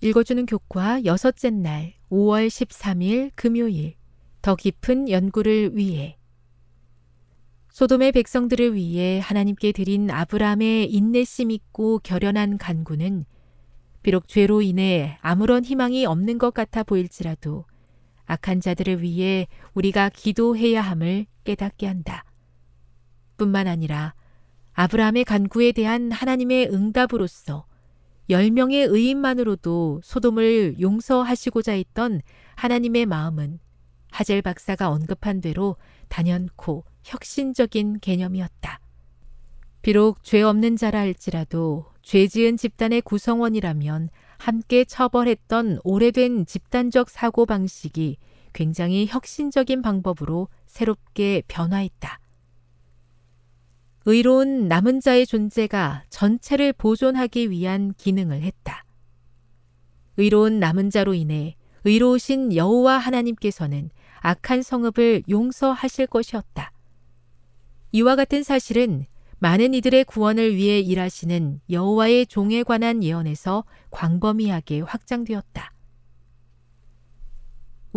읽어주는 교과 여섯째 날 5월 13일 금요일 더 깊은 연구를 위해 소돔의 백성들을 위해 하나님께 드린 아브라함의 인내심 있고 결연한 간구는 비록 죄로 인해 아무런 희망이 없는 것 같아 보일지라도 악한 자들을 위해 우리가 기도해야 함을 깨닫게 한다. 뿐만 아니라 아브라함의 간구에 대한 하나님의 응답으로서 열명의 의인만으로도 소돔을 용서하시고자 했던 하나님의 마음은 하젤 박사가 언급한 대로 단연코 혁신적인 개념이었다. 비록 죄 없는 자라 할지라도 죄 지은 집단의 구성원이라면 함께 처벌했던 오래된 집단적 사고방식이 굉장히 혁신적인 방법으로 새롭게 변화했다. 의로운 남은 자의 존재가 전체를 보존하기 위한 기능을 했다. 의로운 남은 자로 인해 의로우신 여호와 하나님께서는 악한 성읍을 용서하실 것이었다. 이와 같은 사실은 많은 이들의 구원을 위해 일하시는 여호와의 종에 관한 예언에서 광범위하게 확장되었다.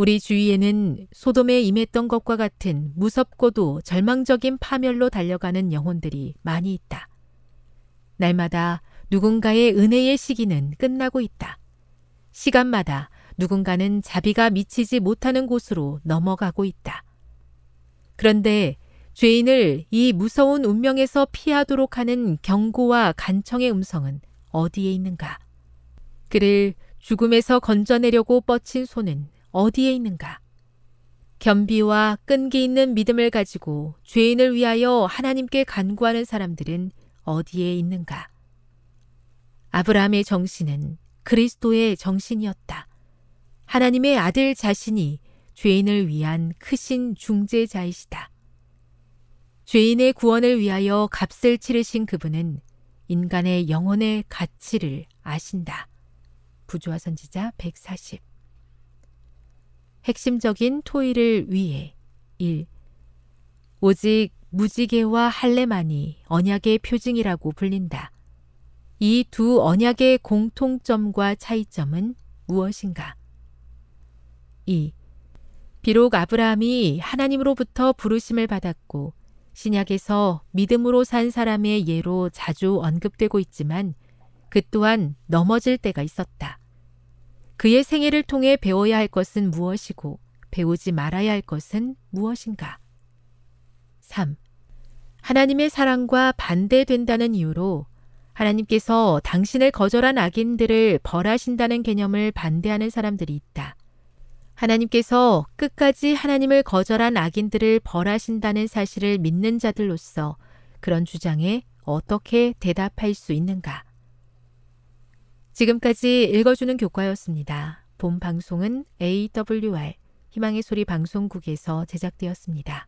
우리 주위에는 소돔에 임했던 것과 같은 무섭고도 절망적인 파멸로 달려가는 영혼들이 많이 있다. 날마다 누군가의 은혜의 시기는 끝나고 있다. 시간마다 누군가는 자비가 미치지 못하는 곳으로 넘어가고 있다. 그런데 죄인을 이 무서운 운명에서 피하도록 하는 경고와 간청의 음성은 어디에 있는가? 그를 죽음에서 건져내려고 뻗친 손은 어디에 있는가? 겸비와 끈기 있는 믿음을 가지고 죄인을 위하여 하나님께 간구하는 사람들은 어디에 있는가? 아브라함의 정신은 그리스도의 정신이었다. 하나님의 아들 자신이 죄인을 위한 크신 중재자이시다. 죄인의 구원을 위하여 값을 치르신 그분은 인간의 영혼의 가치를 아신다. 부조화 선지자 140 핵심적인 토의를 위해 1. 오직 무지개와 할례만이 언약의 표징이라고 불린다. 이 두 언약의 공통점과 차이점은 무엇인가? 2. 비록 아브라함이 하나님으로부터 부르심을 받았고 신약에서 믿음으로 산 사람의 예로 자주 언급되고 있지만 그 또한 넘어질 때가 있었다. 그의 생애를 통해 배워야 할 것은 무엇이고 배우지 말아야 할 것은 무엇인가? 3. 하나님의 사랑과 반대된다는 이유로 하나님께서 당신을 거절한 악인들을 벌하신다는 개념을 반대하는 사람들이 있다. 하나님께서 끝까지 하나님을 거절한 악인들을 벌하신다는 사실을 믿는 자들로서 그런 주장에 어떻게 대답할 수 있는가? 지금까지 읽어주는 교과였습니다. 본 방송은 AWR 희망의 소리 방송국에서 제작되었습니다.